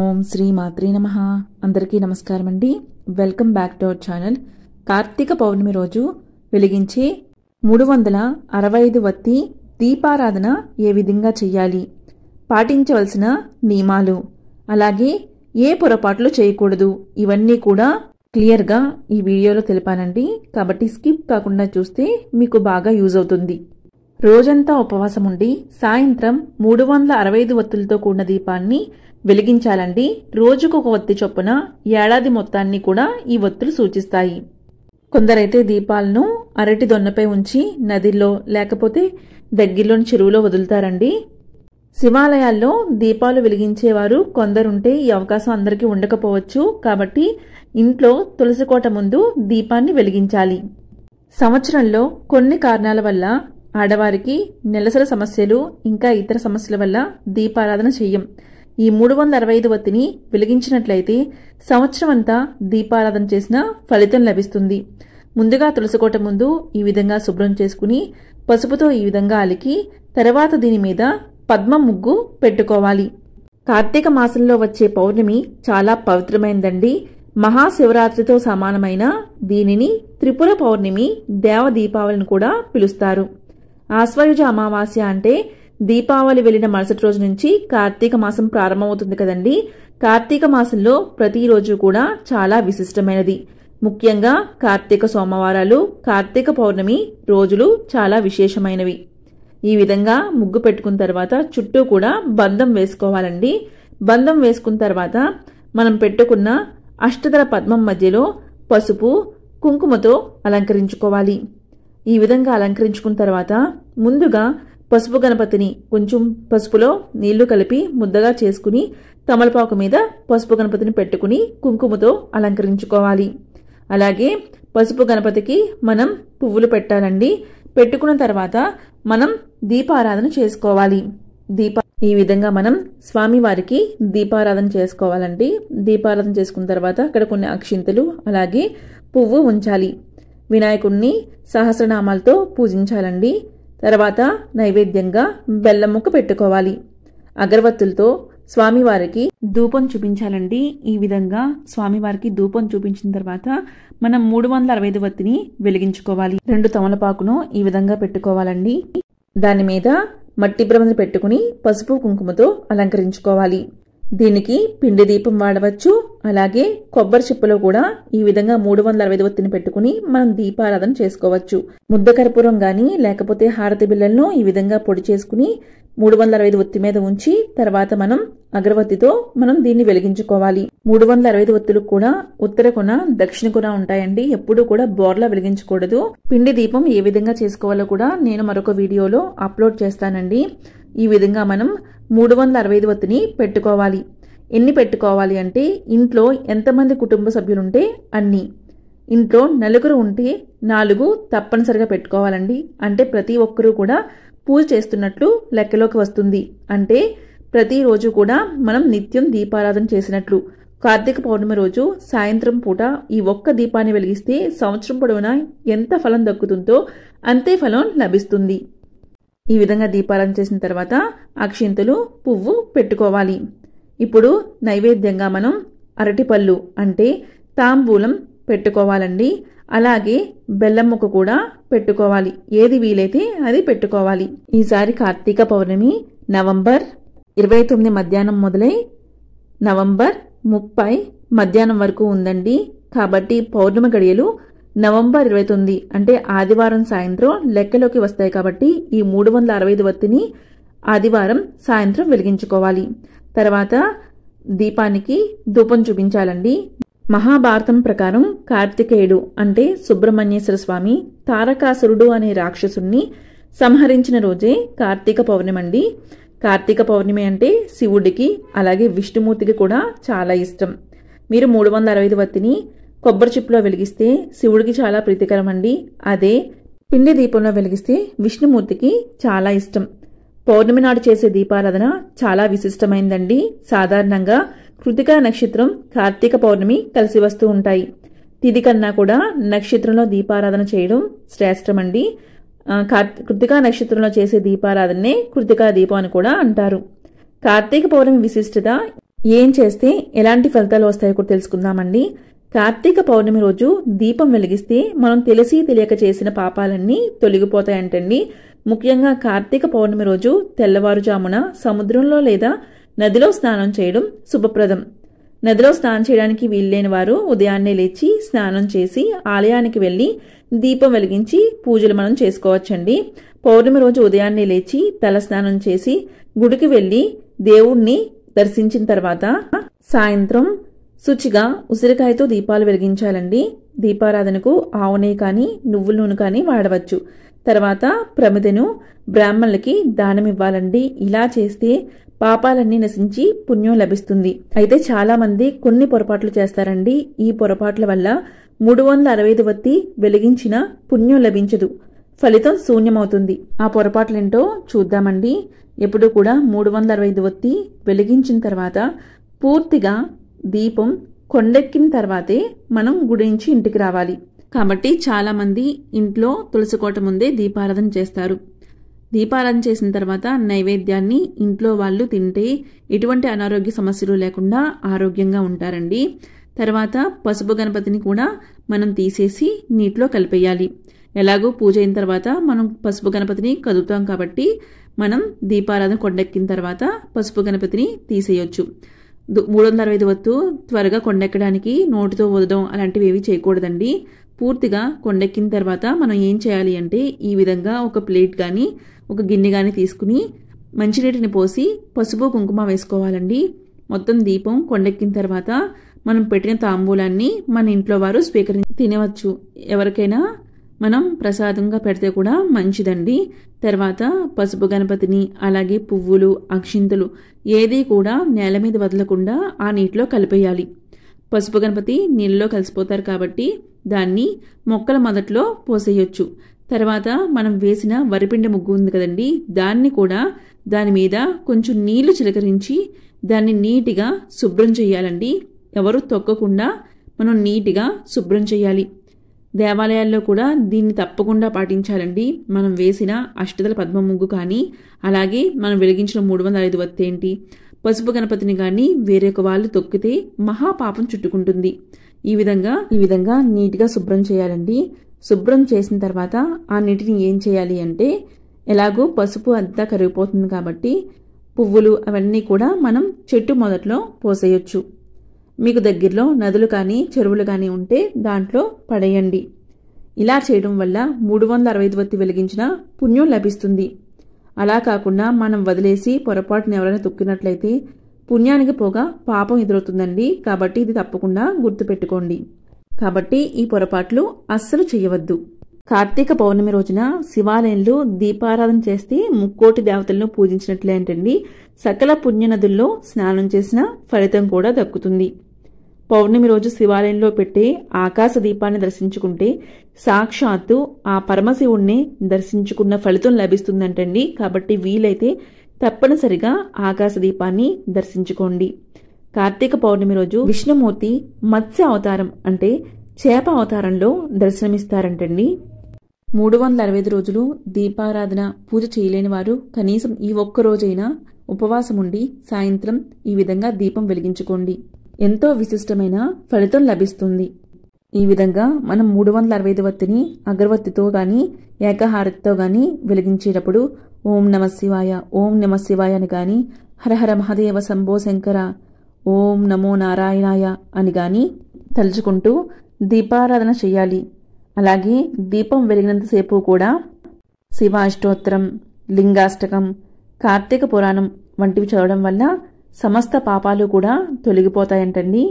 ఓం శ్రీ మాత్రీ నమ అందరికీ నమస్కారం అండి welcome back to our channel Karthika Pournami రోజు వెలిగించే మూడు వందల అరవై ఐదు వత్తి దీపారాధన ఏ విధంగా చేయాలి పాటించవలసిన నియమాలు అలాగే ఏ పొరపాట్లు చేయకూడదు ఇవన్నీ కూడా క్లియర్గా ఈ వీడియోలో తెలిపానండి కాబట్టి స్కిప్ కాకుండా చూస్తే మీకు బాగా యూజ్ అవుతుంది రోజంతా ఉపవాసం ఉండి సాయంత్రం మూడు వందల అరవై ఐదు వత్తులతో కూడిన దీపాన్ని వెలిగించాలండి రోజుకు ఒక ఒత్తి చొప్పున ఏడాది మొత్తాన్ని కూడా ఈ ఒత్తులు సూచిస్తాయి కొందరైతే దీపాలను అరటి దొన్నపై ఉంచి నదిలో లేకపోతే దగ్గిలోని చెరువులో వదులుతారండి శివాలయాల్లో దీపాలు వెలిగించేవారు కొందరుంటే ఈ అవకాశం అందరికీ ఉండకపోవచ్చు కాబట్టి ఇంట్లో తులసికోట ముందు దీపాన్ని వెలిగించాలి సంవత్సరంలో కొన్ని కారణాల వల్ల ఆడవారికి నెలసల సమస్యలు ఇంకా ఇతర సమస్యల వల్ల దీపారాధన చేయం ఈ మూడు వందల అరవై ఐదు వత్తిని వెలిగించినట్లయితే సంవత్సరం అంతా దీపారాధన చేసిన ఫలితం లభిస్తుంది ముందుగా తులసికోట ముందు ఈ విధంగా శుభ్రం చేసుకుని పసుపుతో ఈ విధంగా అలికి తర్వాత దీని మీద పద్మ ముగ్గు పెట్టుకోవాలి కార్తీక మాసంలో వచ్చే పౌర్ణమి చాలా పవిత్రమైందండి మహాశివరాత్రితో సమానమైన దీనిని త్రిపుర పౌర్ణమి దేవ దీపావళిని కూడా పిలుస్తారు ఆశ్వయుజ అమావాస్య అంటే దీపావళి వెళ్లిన మరుసటి రోజు నుంచి కార్తీక మాసం ప్రారంభమవుతుంది కదండి కార్తీక మాసంలో ప్రతిరోజు కూడా చాలా విశిష్టమైనది ముఖ్యంగా కార్తీక సోమవారాలు కార్తీక పౌర్ణమి రోజులు చాలా విశేషమైనవి ఈ విధంగా ముగ్గు పెట్టుకున్న తర్వాత చుట్టూ కూడా బంధం వేసుకోవాలండి బంధం వేసుకున్న తర్వాత మనం పెట్టుకున్న అష్టదల పద్మం మధ్యలో పసుపు కుంకుమతో అలంకరించుకోవాలి ఈ విధంగా అలంకరించుకున్న తర్వాత ముందుగా పసుపు గణపతిని కొంచెం పసుపులో నీళ్లు కలిపి ముద్దగా చేసుకుని తమలపాకు మీద పసుపు గణపతిని పెట్టుకుని కుంకుమతో అలంకరించుకోవాలి అలాగే పసుపు గణపతికి మనం పువ్వులు పెట్టాలండి పెట్టుకున్న తర్వాత మనం దీపారాధన చేసుకోవాలి దీప ఈ విధంగా మనం స్వామివారికి దీపారాధన చేసుకోవాలండి దీపారాధన చేసుకున్న తర్వాత అక్కడ కొన్ని అక్షింతలు అలాగే పువ్వు ఉంచాలి వినాయకుణ్ణి సహస్రనామాలతో పూజించాలండి తర్వాత నైవేద్యంగా బెల్లం ముక్క పెట్టుకోవాలి అగరవత్తులతో స్వామివారికి ధూపం చూపించాలండి ఈ విధంగా స్వామివారికి ధూపం చూపించిన తర్వాత మనం మూడు వందల అరవై ఐదు వత్తిని వెలిగించుకోవాలి రెండు తమలపాకును ఈ విధంగా పెట్టుకోవాలండి దాని మీద మట్టి బ్రమలు పెట్టుకుని పసుపు కుంకుమతో అలంకరించుకోవాలి దీనికి పిండి దీపం వాడవచ్చు అలాగే కొబ్బరి చిప్పలో కూడా ఈ విధంగా మూడు వందల అరవై ఒత్తిని పెట్టుకుని మనం దీపారాధన చేసుకోవచ్చు ముద్ద కర్పూరం గాని లేకపోతే హారతి బిళ్ళలను ఈ విధంగా పొడి చేసుకుని మూడు వందల అరవై ఒత్తి మీద ఉంచి తర్వాత మనం అగరవత్తితో మనం దీన్ని వెలిగించుకోవాలి మూడు వందల అరవై ఒత్తులు కూడా ఉత్తర కొన దక్షిణ కొన ఉంటాయండి ఎప్పుడు కూడా బోర్లా వెలిగించకూడదు పిండి దీపం ఏ విధంగా చేసుకోవాలో కూడా నేను మరొక వీడియోలో అప్లోడ్ చేస్తానండి ఈ విధంగా మనం మూడు వందల అరవై ఒత్తిని పెట్టుకోవాలి ఎన్ని పెట్టుకోవాలి అంటే ఇంట్లో ఎంతమంది కుటుంబ సభ్యులుంటే అన్నీ ఇంట్లో నలుగురు ఉంటే నాలుగు తప్పనిసరిగా పెట్టుకోవాలండి అంటే ప్రతి ఒక్కరూ కూడా పూజ చేస్తున్నట్లు లెక్కలోకి వస్తుంది అంటే ప్రతిరోజు కూడా మనం నిత్యం దీపారాధన చేసినట్లు కార్తీక పౌర్ణమి రోజు సాయంత్రం పూట ఈ ఒక్క దీపాన్ని వెలిగిస్తే సంవత్సరం పొడవునా ఎంత ఫలం దక్కుతుందో అంతే ఫలం లభిస్తుంది ఈ విధంగా దీపారాధన చేసిన తర్వాత అక్షింతలు పువ్వు పెట్టుకోవాలి ఇప్పుడు నైవేద్యంగా మనం అరటిపళ్ళు అంటే తాంబూలం పెట్టుకోవాలండి అలాగే బెల్లం ముక్క కూడా పెట్టుకోవాలి ఏది వీలైతే అది పెట్టుకోవాలి ఈసారి కార్తీక పౌర్ణమి నవంబర్ ఇరవై తొమ్మిది మధ్యాహ్నం మొదలై నవంబర్ ముప్పై మధ్యాహ్నం వరకు ఉందండి కాబట్టి పౌర్ణమి గడియలు నవంబర్ ఇరవై తొమ్మిది అంటే ఆదివారం సాయంత్రం లెక్కలోకి వస్తాయి కాబట్టి ఈ మూడు వందల అరవై ఐదు వత్తిని ఆదివారం సాయంత్రం వెలిగించుకోవాలి తర్వాత దీపానికి ధూపం చూపించాలండి మహాభారతం ప్రకారం కార్తికేయుడు అంటే సుబ్రహ్మణ్యేశ్వర స్వామి తారకాసురుడు అనే రాక్షసుణ్ణి సంహరించిన రోజే కార్తీక పౌర్ణమండి కార్తీక పౌర్ణమి అంటే శివుడికి అలాగే విష్ణుమూర్తికి కూడా చాలా ఇష్టం మీరు మూడు వందల అరవై వత్తిని కొబ్బరి చిప్పులో వెలిగిస్తే శివుడికి చాలా ప్రీతికరం అండి అదే పిండి దీపంలో వెలిగిస్తే విష్ణుమూర్తికి చాలా ఇష్టం పౌర్ణమి నాడు చేసే దీపారాధన చాలా విశిష్టమైందండి సాధారణంగా కృతికా నక్షత్రం కార్తీక పౌర్ణమి కలిసి వస్తూ ఉంటాయి తిది కన్నా కూడా నక్షత్రంలో దీపారాధన చేయడం శ్రేష్టమండి కృతికా నక్షత్రంలో చేసే దీపారాధనే కృతికా దీపం అని కూడా అంటారు కార్తీక పౌర్ణమి విశిష్టత ఏం చేస్తే ఎలాంటి ఫలితాలు వస్తాయో కూడా తెలుసుకుందామండి కార్తీక పౌర్ణమి రోజు దీపం వెలిగిస్తే మనం తెలిసి తెలియక చేసిన పాపాలన్నీ తొలగిపోతాయంటండి ముఖ్యంగా కార్తీక పౌర్ణమి రోజు తెల్లవారుజామున సముద్రంలో లేదా నదిలో స్నానం చేయడం శుభప్రదం నదిలో స్నానం చేయడానికి వీల్లేని వారు ఉదయాన్నే లేచి స్నానం చేసి ఆలయానికి వెళ్ళి దీపం వెలిగించి పూజలు మనం చేసుకోవచ్చండి పౌర్ణమి రోజు ఉదయాన్నే లేచి తల స్నానం చేసి గుడికి వెళ్ళి దేవుణ్ణి దర్శించిన తర్వాత సాయంత్రం శుచిగా ఉసిరికాయతో దీపాలు వెలిగించాలండి దీపారాధనకు ఆవునే కానీ నువ్వుల నూనె కానీ వాడవచ్చు తర్వాత ప్రమిదను బ్రాహ్మణులకి దానం ఇవ్వాలండి ఇలా చేస్తే పాపాలన్నీ నశించి పుణ్యం లభిస్తుంది అయితే చాలామంది కొన్ని పొరపాట్లు చేస్తారండి ఈ పొరపాట్ల వల్ల మూడు వందల అరవై వత్తి వెలిగించిన పుణ్యం లభించదు ఫలితం శూన్యమవుతుంది ఆ పొరపాట్లేంటో చూద్దామండి ఎప్పుడూ కూడా మూడు వందల అరవై ఐదు వత్తి వెలిగించిన తర్వాత పూర్తిగా దీపం కొండెక్కిన తర్వాతే మనం గుడించి ఇంటికి రావాలి కాబట్టి చాలామంది ఇంట్లో కోట ముందే దీపారాధన చేస్తారు దీపారాధన చేసిన తర్వాత నైవేద్యాన్ని ఇంట్లో వాళ్ళు తింటే ఎటువంటి అనారోగ్య సమస్యలు లేకుండా ఆరోగ్యంగా ఉంటారండి తర్వాత పసుపు గణపతిని కూడా మనం తీసేసి నీటిలో కలిపేయాలి ఎలాగో పూజ అయిన తర్వాత మనం పసుపు గణపతిని కదుపుతాం కాబట్టి మనం దీపారాధన కొండెక్కిన తర్వాత పసుపు గణపతిని తీసేయొచ్చు మూడు వందల అరవై ఐదు వత్తు త్వరగా కొండెక్కడానికి నోటితో వదడం అలాంటివి ఏవి చేయకూడదండి పూర్తిగా కొండెక్కిన తర్వాత మనం ఏం చేయాలి అంటే ఈ విధంగా ఒక ప్లేట్ కానీ ఒక గిన్నె కానీ తీసుకుని మంచినీటిని పోసి పసుపు కుంకుమ వేసుకోవాలండి మొత్తం దీపం కొండెక్కిన తర్వాత మనం పెట్టిన తాంబూలాన్ని మన ఇంట్లో వారు స్వీకరి తినవచ్చు ఎవరికైనా మనం ప్రసాదంగా పెడితే కూడా మంచిదండి తర్వాత పసుపు గణపతిని అలాగే పువ్వులు అక్షింతలు ఏది కూడా నేల మీద వదలకుండా ఆ నీటిలో కలిపేయాలి పసుపు గణపతి నీళ్ళలో కలిసిపోతారు కాబట్టి దాన్ని మొక్కల మొదట్లో పోసేయొచ్చు తర్వాత మనం వేసిన వరిపిండి ముగ్గు ఉంది కదండి దాన్ని కూడా దాని మీద కొంచెం నీళ్లు చిలకరించి దాన్ని నీటిగా శుభ్రం చేయాలండి ఎవరు తొక్కకుండా మనం నీటిగా శుభ్రం చేయాలి దేవాలయాల్లో కూడా దీన్ని తప్పకుండా పాటించాలండి మనం వేసిన అష్టదల పద్మ ముగ్గు కానీ అలాగే మనం వెలిగించిన మూడు వందల ఐదు వత్తేంటి పసుపు గణపతిని కానీ వేరొక వాళ్ళు తొక్కితే మహాపాపం చుట్టుకుంటుంది ఈ విధంగా ఈ విధంగా నీట్గా శుభ్రం చేయాలండి శుభ్రం చేసిన తర్వాత ఆ నీటిని ఏం చేయాలి అంటే ఎలాగో పసుపు అంతా కరిగిపోతుంది కాబట్టి పువ్వులు అవన్నీ కూడా మనం చెట్టు మొదట్లో పోసేయచ్చు మీకు దగ్గరలో నదులు కానీ చెరువులు కానీ ఉంటే దాంట్లో పడేయండి ఇలా చేయడం వల్ల మూడు వందల అరవై ఐదు వత్తి వెలిగించిన పుణ్యం లభిస్తుంది అలా కాకుండా మనం వదిలేసి పొరపాటున ఎవరైనా తొక్కినట్లయితే పుణ్యానికి పోగా పాపం ఎదురవుతుందండి కాబట్టి ఇది తప్పకుండా గుర్తుపెట్టుకోండి కాబట్టి ఈ పొరపాట్లు అస్సలు చేయవద్దు కార్తీక పౌర్ణమి రోజున శివాలయంలో దీపారాధన చేస్తే ముక్కోటి దేవతలను పూజించినట్లే అంటండి సకల పుణ్యనదుల్లో స్నానం చేసిన ఫలితం కూడా దక్కుతుంది పౌర్ణమి రోజు శివాలయంలో పెట్టే ఆకాశ దీపాన్ని దర్శించుకుంటే సాక్షాత్తు ఆ పరమశివుణ్ణి దర్శించుకున్న ఫలితం లభిస్తుందంటండి కాబట్టి వీలైతే తప్పనిసరిగా ఆకాశదీపాన్ని దర్శించుకోండి కార్తీక పౌర్ణమి రోజు విష్ణుమూర్తి మత్స్య అవతారం అంటే చేప అవతారంలో దర్శనమిస్తారంటండి మూడు వందల అరవై ఐదు రోజులు దీపారాధన పూజ చేయలేని వారు కనీసం ఈ ఒక్క రోజైనా ఉపవాసం ఉండి సాయంత్రం ఈ విధంగా దీపం వెలిగించుకోండి ఎంతో విశిష్టమైన ఫలితం లభిస్తుంది ఈ విధంగా మనం మూడు వందల అరవై ఐదు వత్తిని అగరవత్తితో కానీ ఏకహారతితో కానీ వెలిగించేటప్పుడు ఓం నమ శివాయ ఓం నమ శివాయ అని గాని హరహర మహాదేవ శంభో శంకర ఓం నమో నారాయణాయ అని గాని తలుచుకుంటూ దీపారాధన చేయాలి అలాగే దీపం వెలిగినంతసేపు కూడా శివాష్టోత్తరం లింగాష్టకం కార్తీక పురాణం వంటివి చదవడం వల్ల సమస్త పాపాలు కూడా తొలగిపోతాయంటండి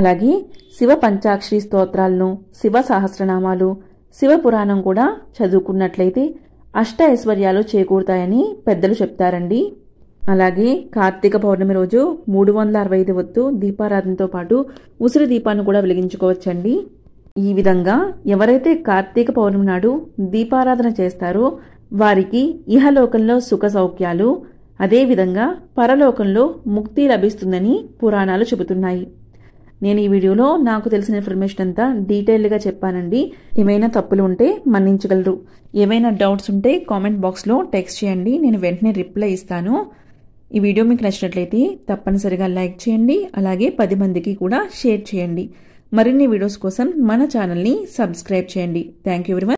అలాగే శివ పంచాక్షరి స్తోత్రాలను శివ సహస్రనామాలు శివ పురాణం కూడా చదువుకున్నట్లయితే అష్ట ఐశ్వర్యాలు చేకూరుతాయని పెద్దలు చెప్తారండి అలాగే కార్తీక పౌర్ణమి రోజు మూడు వందల అరవై ఐదు వత్తు దీపారాధనతో పాటు ఉసిరి దీపాన్ని కూడా వెలిగించుకోవచ్చండి ఈ విధంగా ఎవరైతే కార్తీక పౌర్ణమి నాడు దీపారాధన చేస్తారో వారికి ఇహలోకంలో సుఖ సౌఖ్యాలు అదేవిధంగా పరలోకంలో ముక్తి లభిస్తుందని పురాణాలు చెబుతున్నాయి నేను ఈ వీడియోలో నాకు తెలిసిన ఇన్ఫర్మేషన్ అంతా డీటెయిల్గా చెప్పానండి ఏమైనా తప్పులు ఉంటే మన్నించగలరు ఏమైనా డౌట్స్ ఉంటే కామెంట్ బాక్స్లో టెక్స్ట్ చేయండి నేను వెంటనే రిప్లై ఇస్తాను ఈ వీడియో మీకు నచ్చినట్లయితే తప్పనిసరిగా లైక్ చేయండి అలాగే పది మందికి కూడా షేర్ చేయండి మరిన్ని వీడియోస్ కోసం మన ఛానల్ని సబ్స్క్రైబ్ చేయండి థ్యాంక్ యూ